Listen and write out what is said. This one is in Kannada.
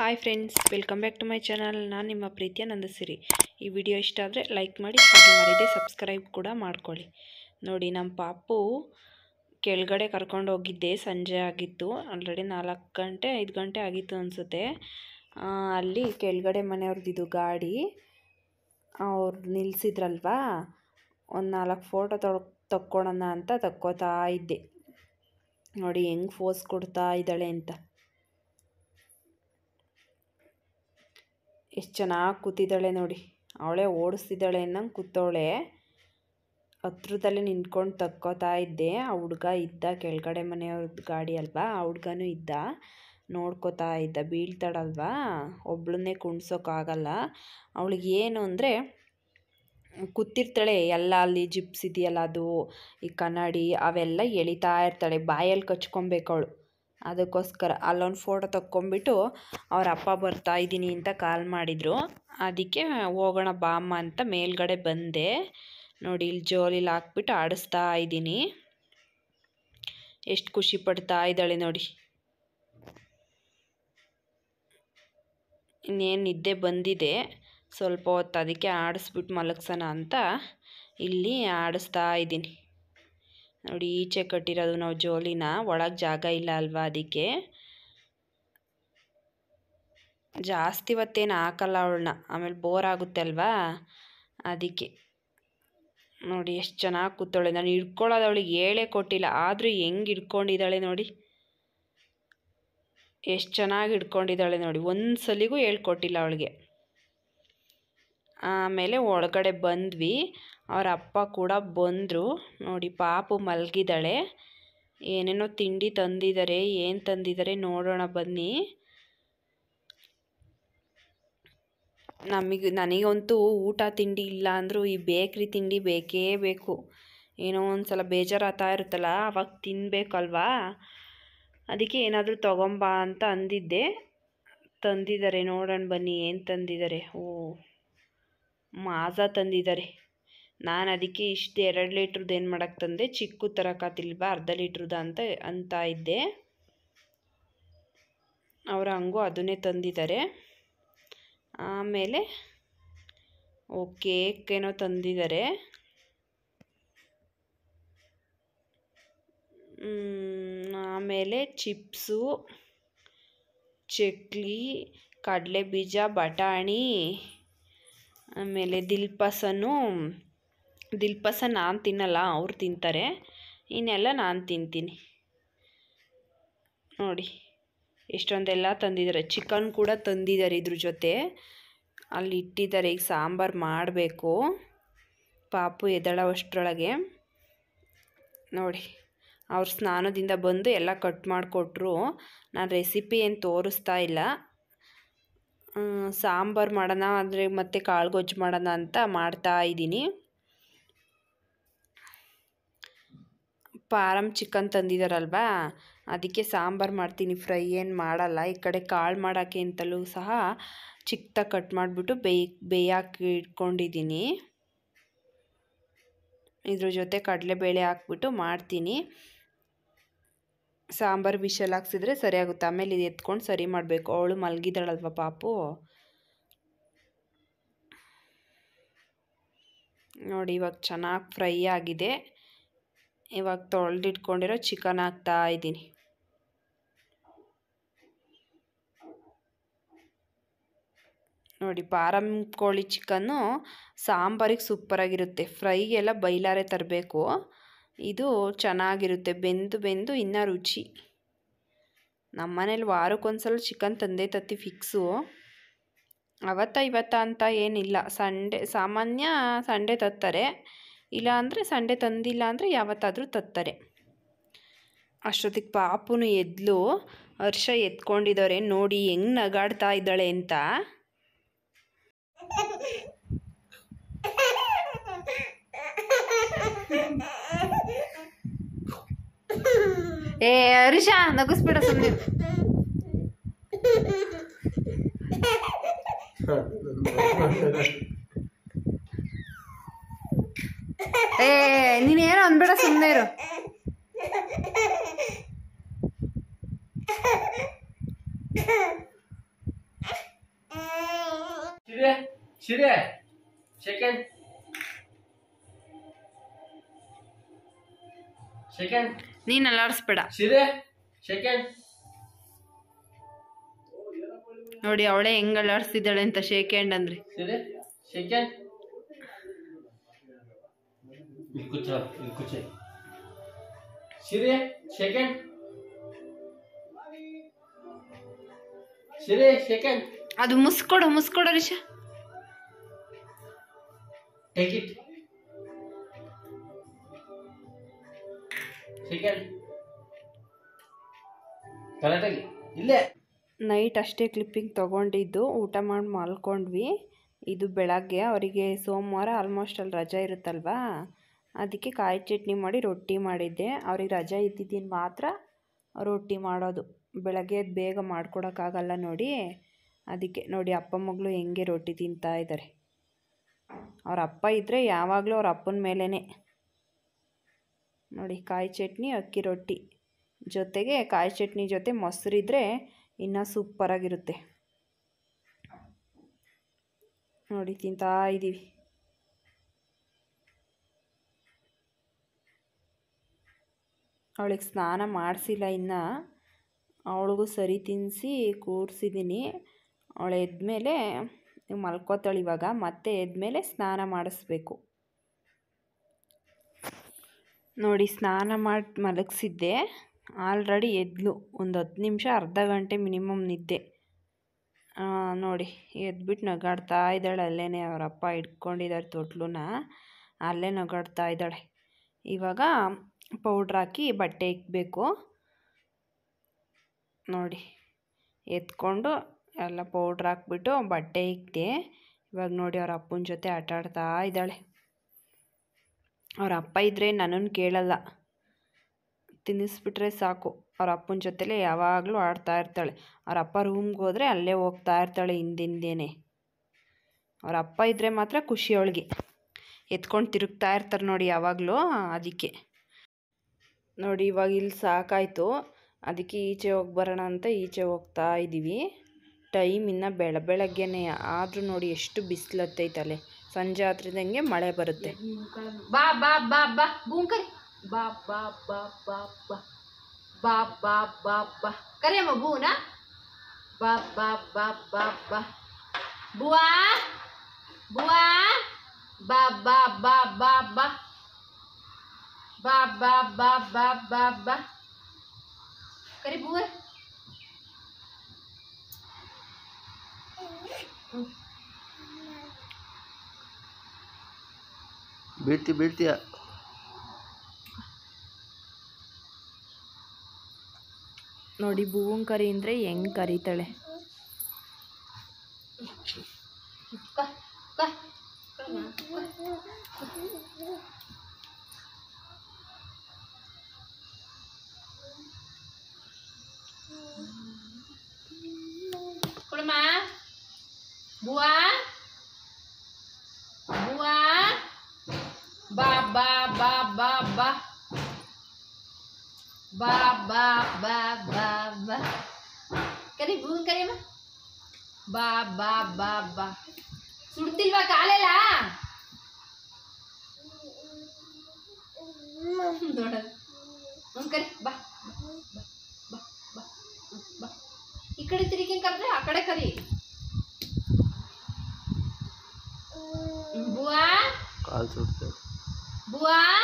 Hi friends welcome back to my channel ನಾನು ನಿಮ್ಮ ಪ್ರೀತಿಯ ನಂದಸಿರಿ ಈ ವಿಡಿಯೋ ಇಷ್ಟ ಆದರೆ ಲೈಕ್ ಮಾಡಿ ಹಾಗೆ ಮಾಡಿದ್ದೆ ಸಬ್ಸ್ಕ್ರೈಬ್ ಕೂಡ ಮಾಡ್ಕೊಳ್ಳಿ ನೋಡಿ ನಮ್ಮ ಪಾಪು ಕೆಳಗಡೆ ಕರ್ಕೊಂಡು ಹೋಗಿದ್ದೆ ಸಂಜೆ ಆಗಿತ್ತು ಆಲ್ರೆಡಿ ನಾಲ್ಕು ಗಂಟೆ ಐದು ಗಂಟೆ ಆಗಿತ್ತು ಅನಿಸುತ್ತೆ ಅಲ್ಲಿ ಕೆಳಗಡೆ ಮನೆಯವ್ರದ್ದು ಗಾಡಿ ಅವ್ರು ನಿಲ್ಲಿಸಿದ್ರಲ್ವಾ ಒಂದು ನಾಲ್ಕು ಫೋಟೋ ತೊಳ್ ಅಂತ ತಕ್ಕೋತಾ ಇದ್ದೆ ನೋಡಿ ಹೆಂಗೆ ಫೋಸ್ ಕೊಡ್ತಾ ಇದ್ದಾಳೆ ಅಂತ ಎಷ್ಟು ಚೆನ್ನಾಗಿ ಕೂತಿದ್ದಾಳೆ ನೋಡಿ ಅವಳೇ ಓಡಿಸ್ತಿದ್ದಾಳೆ ಅನ್ನಂಗೆ ಕೂತವಳೆ ಹತ್ರದಲ್ಲಿ ನಿಂತ್ಕೊಂಡು ತಕ್ಕೋತಾ ಇದ್ದೆ ಆ ಹುಡುಗ ಇದ್ದ ಕೆಳಗಡೆ ಮನೆಯವ್ರದ್ದು ಗಾಡಿ ಅಲ್ವಾ ಆ ಹುಡುಗನೂ ಇದ್ದ ನೋಡ್ಕೋತಾ ಇದ್ದ ಬೀಳ್ತಾಳಲ್ವಾ ಒಬ್ಳನ್ನೇ ಕುಣ್ಸೋಕ್ಕಾಗಲ್ಲ ಅವಳಿಗೆ ಏನು ಅಂದರೆ ಕೂತಿರ್ತಾಳೆ ಎಲ್ಲ ಅಲ್ಲಿ ಜಿಪ್ಸ್ ಇದೆಯಲ್ಲ ಅದು ಈ ಕನ್ನಡಿ ಅವೆಲ್ಲ ಎಳಿತಾ ಇರ್ತಾಳೆ ಬಾಯಲ್ಲಿ ಕಚ್ಕೊಬೇಕವಳು ಅವಳು ಅದಕ್ಕೋಸ್ಕರ ಅಲ್ಲೊಂದು ಫೋಟೋ ತಕ್ಕೊಂಬಿಟ್ಟು ಅವ್ರ ಅಪ್ಪ ಬರ್ತಾ ಇದ್ದೀನಿ ಅಂತ ಕಾಲ್ ಮಾಡಿದರು ಅದಕ್ಕೆ ಹೋಗೋಣ ಬಾಮ್ಮ ಅಂತ ಮೇಲ್ಗಡೆ ಬಂದೆ ನೋಡಿ ಇಲ್ಲಿ ಜೋಲಿಲಿ ಹಾಕ್ಬಿಟ್ಟು ಆಡಿಸ್ತಾ ಇದ್ದೀನಿ ಎಷ್ಟು ಖುಷಿ ಪಡ್ತಾ ಇದ್ದಾಳೆ ನೋಡಿ ಇನ್ನೇನು ನಿದ್ದೆ ಬಂದಿದೆ ಸ್ವಲ್ಪ ಹೊತ್ತು ಅದಕ್ಕೆ ಆಡಿಸ್ಬಿಟ್ಟು ಮಲಗ್ಸೋಣ ಅಂತ ಇಲ್ಲಿ ಆಡಿಸ್ತಾ ಇದ್ದೀನಿ ನೋಡಿ ಈಚೆ ಕಟ್ಟಿರೋದು ನಾವು ಜೋಲಿನ ಒಳಗೆ ಜಾಗ ಇಲ್ಲ ಅಲ್ವಾ ಅದಕ್ಕೆ ಜಾಸ್ತಿ ಹೊತ್ತೇನು ಹಾಕಲ್ಲ ಅವಳನ್ನ ಆಮೇಲೆ ಬೋರ್ ಆಗುತ್ತೆ ಅಲ್ವಾ ಅದಕ್ಕೆ ನೋಡಿ ಎಷ್ಟು ಚೆನ್ನಾಗಿ ಕೂತವಳೆ ನಾನು ಹಿಡ್ಕೊಳ್ಳೋದು ಅವಳಿಗೆ ಹೇಳೇ ಕೊಟ್ಟಿಲ್ಲ ಆದರೂ ಹೆಂಗೆ ಹಿಡ್ಕೊಂಡಿದ್ದಾಳೆ ನೋಡಿ ಎಷ್ಟು ಚೆನ್ನಾಗಿ ಹಿಡ್ಕೊಂಡಿದ್ದಾಳೆ ನೋಡಿ ಒಂದು ಸಲಿಗೂ ಹೇಳ್ಕೊಟ್ಟಿಲ್ಲ ಅವಳಿಗೆ ಆಮೇಲೆ ಒಳಗಡೆ ಬಂದ್ವಿ ಅವರ ಅಪ್ಪ ಕೂಡ ಬಂದರು ನೋಡಿ ಪಾಪು ಮಲಗಿದ್ದಾಳೆ ಏನೇನೋ ತಿಂಡಿ ತಂದಿದ್ದಾರೆ ಏನು ತಂದಿದ್ದಾರೆ ನೋಡೋಣ ಬನ್ನಿ ನಮಗೆ ನನಗಂತೂ ಊಟ ತಿಂಡಿ ಇಲ್ಲ ಅಂದರೂ ಈ ಬೇಕ್ರಿ ತಿಂಡಿ ಬೇಕೇ ಬೇಕು ಏನೋ ಒಂದು ಸಲ ಬೇಜಾರಾಗ್ತಾ ಇರುತ್ತಲ್ಲ ಅವಾಗ ತಿನ್ನಬೇಕಲ್ವಾ ಅದಕ್ಕೆ ಏನಾದರೂ ತೊಗೊಂಬಾ ಅಂತ ಅಂದಿದ್ದೆ ತಂದಿದ್ದಾರೆ ನೋಡೋಣ ಬನ್ನಿ ಏನು ತಂದಿದ್ದಾರೆ ಓ ಮಾಜಾ ತಂದಿದ್ದಾರೆ ನಾನು ಅದಕ್ಕೆ ಇಷ್ಟು ಎರಡು ಲೀಟ್ರದ್ದು ಏನು ಮಾಡಕ್ಕೆ ತಂದೆ ಚಿಕ್ಕು ತರಕಾತಿಲ್ವ ಅರ್ಧ ಲೀಟ್ರದ ಅಂತ ಅಂತ ಇದ್ದೆ ಅವರು ಹಂಗೂ ಅದನ್ನೇ ತಂದಿದ್ದಾರೆ ಆಮೇಲೆ ಓ ಏನೋ ತಂದಿದ್ದಾರೆ ಆಮೇಲೆ ಚಿಪ್ಸು ಚಕ್ಲಿ ಕಡಲೆ ಬೀಜ ಬಟಾಣಿ ಆಮೇಲೆ ದಿಲ್ಪಸನು ದಿಲ್ಪಸ ನಾನು ತಿನ್ನಲ್ಲ ಅವ್ರು ತಿಂತಾರೆ ಇನ್ನೆಲ್ಲ ನಾನು ತಿಂತೀನಿ ನೋಡಿ ಎಷ್ಟೊಂದೆಲ್ಲ ತಂದಿದ್ದಾರೆ ಚಿಕನ್ ಕೂಡ ತಂದಿದ್ದಾರೆ ಇದ್ರ ಜೊತೆ ಅಲ್ಲಿ ಇಟ್ಟಿದ್ದಾರೆ ಈಗ ಸಾಂಬಾರು ಮಾಡಬೇಕು ಪಾಪು ಎದಳವಷ್ಟರೊಳಗೆ ನೋಡಿ ಅವ್ರ ಸ್ನಾನದಿಂದ ಬಂದು ಎಲ್ಲ ಕಟ್ ಮಾಡಿಕೊಟ್ರು ನಾನು ರೆಸಿಪಿ ಏನು ತೋರಿಸ್ತಾ ಇಲ್ಲ ಸಾಂಬಾರು ಮಾಡೋಣ ಅಂದರೆ ಮತ್ತೆ ಕಾಳು ಗೊಜ್ಜು ಮಾಡೋಣ ಅಂತ ಮಾಡ್ತಾ ಇದ್ದೀನಿ ಪಾರಮ್ ಚಿಕನ್ ತಂದಿದ್ದಾರಲ್ವಾ ಅದಕ್ಕೆ ಸಾಂಬಾರು ಮಾಡ್ತೀನಿ ಫ್ರೈ ಏನು ಮಾಡಲ್ಲ ಈ ಕಡೆ ಕಾಳು ಮಾಡೋಕ್ಕೆ ಅಂತಲೂ ಸಹ ಚಿಕ್ಕದಾಗಿ ಕಟ್ ಮಾಡಿಬಿಟ್ಟು ಬೇಯ್ ಬೇಯಕ್ಕೆ ಇಟ್ಕೊಂಡಿದ್ದೀನಿ ಇದ್ರ ಜೊತೆ ಕಡಲೆಬೇಳೆ ಹಾಕ್ಬಿಟ್ಟು ಮಾಡ್ತೀನಿ ಸಾಂಬಾರು ವಿಷಲ್ ಹಾಕ್ಸಿದ್ರೆ ಸರಿಯಾಗುತ್ತೆ ಆಮೇಲೆ ಇದು ಎತ್ಕೊಂಡು ಸರಿ ಮಾಡಬೇಕು ಅವಳು ಮಲಗಿದಾಳಲ್ವ ಪಾಪು ನೋಡಿ ಇವಾಗ ಚೆನ್ನಾಗಿ ಫ್ರೈ ಆಗಿದೆ ಇವಾಗ ತೊಳೆದಿಟ್ಕೊಂಡಿರೋ ಚಿಕನ್ ಹಾಕ್ತಾ ಇದ್ದೀನಿ ನೋಡಿ ಪಾರಂ ಕೋಳಿ ಚಿಕನ್ನು ಸಾಂಬಾರಿಗೆ ಸೂಪರಾಗಿರುತ್ತೆ ಫ್ರೈಗೆಲ್ಲ ಬೈಲಾರೆ ತರಬೇಕು ಇದು ಚೆನ್ನಾಗಿರುತ್ತೆ ಬೆಂದು ಬೆಂದು ಇನ್ನೂ ರುಚಿ ನಮ್ಮ ಮನೇಲಿ ವಾರಕ್ಕೊಂದ್ಸಲ ಚಿಕನ್ ತಂದೆ ತತ್ತಿ ಫಿಕ್ಸು ಅವತ್ತ ಇವತ್ತ ಅಂತ ಏನಿಲ್ಲ ಸಂಡೇ ಸಾಮಾನ್ಯ ಸಂಡೇ ತತ್ತಾರೆ ಇಲ್ಲ ಅಂದರೆ ಸಂಡೇ ತಂದಿಲ್ಲ ಅಂದರೆ ಯಾವತ್ತಾದರೂ ತತ್ತಾರೆ ಅಷ್ಟೊತ್ತಿಗೆ ಪಾಪುನು ಎದ್ಲು ಹರ್ಷ ಎತ್ಕೊಂಡಿದ್ದಾರೆ ನೋಡಿ ಹೆಂಗೆ ನಗಾಡ್ತಾ ಇದ್ದಾಳೆ ಅಂತ ಏ ಹರೀಶಾ ನಗಿಸ್ಬಿಡ ಸುಮ್ಮನೆ ಏ ನೀನೇನೋ ಅಂದ್ಬೇಡ ಸುಮ್ಮನೆ ಇರು ಶಿರೆ ಶಿರೆ ಸೆಕೆಂಡ್ ಸೆಕೆಂಡ್ ನೀನು ಅಲ್ಲಾಡಿಸ್ಬೇಡ ನೋಡಿ ಅವಳೇ ಹೆಂಗ್ ಅಲ್ಲಾಡಿಸ್ತಿದ್ದಾಳೆ ಅಂತ ಶೇಕ್ ಹ್ಯಾಂಡ್ ಅಂದ್ರೆ ಅದು ಮುಸ್ಕೊಡು ಮುಸ್ಕೊಡ ರಿಷಾ ಟೇಕ್ ಇಟ್ ನೈಟ್ ಅಷ್ಟೇ ಕ್ಲಿಪ್ಪಿಂಗ್ ತೊಗೊಂಡಿದ್ದು ಊಟ ಮಾಡಿ ಮಲ್ಕೊಂಡ್ವಿ ಇದು ಬೆಳಗ್ಗೆ ಅವರಿಗೆ ಸೋಮವಾರ ಆಲ್ಮೋಸ್ಟ್ ಅಲ್ಲಿ ರಜಾ ಇರುತ್ತಲ್ವಾ ಅದಕ್ಕೆ ಕಾಯಿ ಚಟ್ನಿ ಮಾಡಿ ರೊಟ್ಟಿ ಮಾಡಿದ್ದೆ ಅವ್ರಿಗೆ ರಜಾ ಇದ್ದಿದ್ದೀನಿ ಮಾತ್ರ ರೊಟ್ಟಿ ಮಾಡೋದು ಬೆಳಗ್ಗೆ ಬೇಗ ಮಾಡ್ಕೊಡೋಕ್ಕಾಗಲ್ಲ ನೋಡಿ ಅದಕ್ಕೆ ನೋಡಿ ಅಪ್ಪ ಮಗಳು ಹೆಂಗೆ ರೊಟ್ಟಿ ತಿಂತಾ ಇದ್ದಾರೆ ಅವ್ರ ಅಪ್ಪ ಇದ್ದರೆ ಯಾವಾಗಲೂ ಅವ್ರ ಅಪ್ಪನ ಮೇಲೇ ನೋಡಿ ಕಾಯಿ ಚಟ್ನಿ ಅಕ್ಕಿ ರೊಟ್ಟಿ ಜೊತೆಗೆ ಕಾಯಿ ಚಟ್ನಿ ಜೊತೆ ಮೊಸರಿದ್ರೆ ಇನ್ನೂ ಸೂಪರಾಗಿರುತ್ತೆ ನೋಡಿ ತಿಂತಾ ಇದ್ದೀವಿ ಅವಳಿಗೆ ಸ್ನಾನ ಮಾಡಿಸಿಲ್ಲ ಇನ್ನು ಅವಳಿಗೂ ಸರಿ ತಿನ್ನಿಸಿ ಕೂರಿಸಿದ್ದೀನಿ ಅವಳು ಎದ್ಮೇಲೆ ಮಲ್ಕೋತಾಳೆ ಇವಾಗ ಮತ್ತೆ ಎದ್ಮೇಲೆ ಸ್ನಾನ ಮಾಡಿಸ್ಬೇಕು ನೋಡಿ ಸ್ನಾನ ಮಾಡಿ ಮಲಗಿಸಿದ್ದೆ ಆಲ್ರೆಡಿ ಎದ್ಲು ಒಂದು ಹತ್ತು ನಿಮಿಷ ಅರ್ಧ ಗಂಟೆ ಮಿನಿಮಮ್ ನಿದ್ದೆ ನೋಡಿ ಎದ್ಬಿಟ್ಟು ನಗಾಡ್ತಾ ಇದ್ದಾಳೆ ಅಲ್ಲೇ ಅವರಪ್ಪ ಇಟ್ಕೊಂಡಿದ್ದಾರೆ ತೊಟ್ಲೂನ ಅಲ್ಲೇ ನಗಾಡ್ತಾ ಇದ್ದಾಳೆ ಇವಾಗ ಪೌಡ್ರ್ ಹಾಕಿ ಬಟ್ಟೆ ಇಕ್ಬೇಕು ನೋಡಿ ಎತ್ಕೊಂಡು ಎಲ್ಲ ಪೌಡ್ರ್ ಹಾಕ್ಬಿಟ್ಟು ಬಟ್ಟೆ ಇಕ್ಕಿದೆ ಇವಾಗ ನೋಡಿ ಅವ್ರ ಅಪ್ಪನ ಜೊತೆ ಆಟಾಡ್ತಾ ಇದ್ದಾಳೆ ಅವ್ರ ಅಪ್ಪ ಇದ್ದರೆ ನನ್ನನ್ನು ಕೇಳಲ್ಲ ತಿನ್ನಿಸ್ಬಿಟ್ರೆ ಸಾಕು ಅವ್ರ ಅಪ್ಪನ ಜೊತೆಲೆ ಯಾವಾಗಲೂ ಆಡ್ತಾ ಇರ್ತಾಳೆ ಅವ್ರ ಅಪ್ಪ ರೂಮ್ಗೆ ಹೋದರೆ ಅಲ್ಲೇ ಹೋಗ್ತಾ ಇರ್ತಾಳೆ ಹಿಂದಿಂದೇನೆ ಅವ್ರ ಅಪ್ಪ ಇದ್ದರೆ ಮಾತ್ರ ಖುಷಿ ಅವಳಿಗೆ ಎತ್ಕೊಂಡು ತಿರುಗ್ತಾ ಇರ್ತಾರೆ ನೋಡಿ ಯಾವಾಗಲೂ ಅದಕ್ಕೆ ನೋಡಿ ಇವಾಗ ಇಲ್ಲಿ ಸಾಕಾಯಿತು ಅದಕ್ಕೆ ಈಚೆ ಹೋಗಿ ಬರೋಣ ಅಂತ ಈಚೆ ಹೋಗ್ತಾ ಇದ್ದೀವಿ ಟೈಮ್ ಇನ್ನು ಬೆಳ ಬೆಳಗ್ಗೆನೇ ಆದರೂ ನೋಡಿ ಎಷ್ಟು ಬಿಸಿಲತ್ತೈತಲೆ संजे हे मा बे करी ಬೀಳ್ತಿ ಬೀಳ್ತೀಯ ನೋಡಿ ಬೂವನ್ ಕರಿ ಅಂದರೆ ಹೆಂಗೆ ಕರೀತಾಳೆ Buah ba ba ba ba ba ba ba ba ba ba ಕರಿಬೂನ್ ಕರಿಮ ಬಾ ಬಾ ಬಾ ಬಾ ಸುಡ್ತಿಲ್ವಾ ಕಾಲೆಲ್ಲ ನೋಡ ಕರಿ ಬಾ One.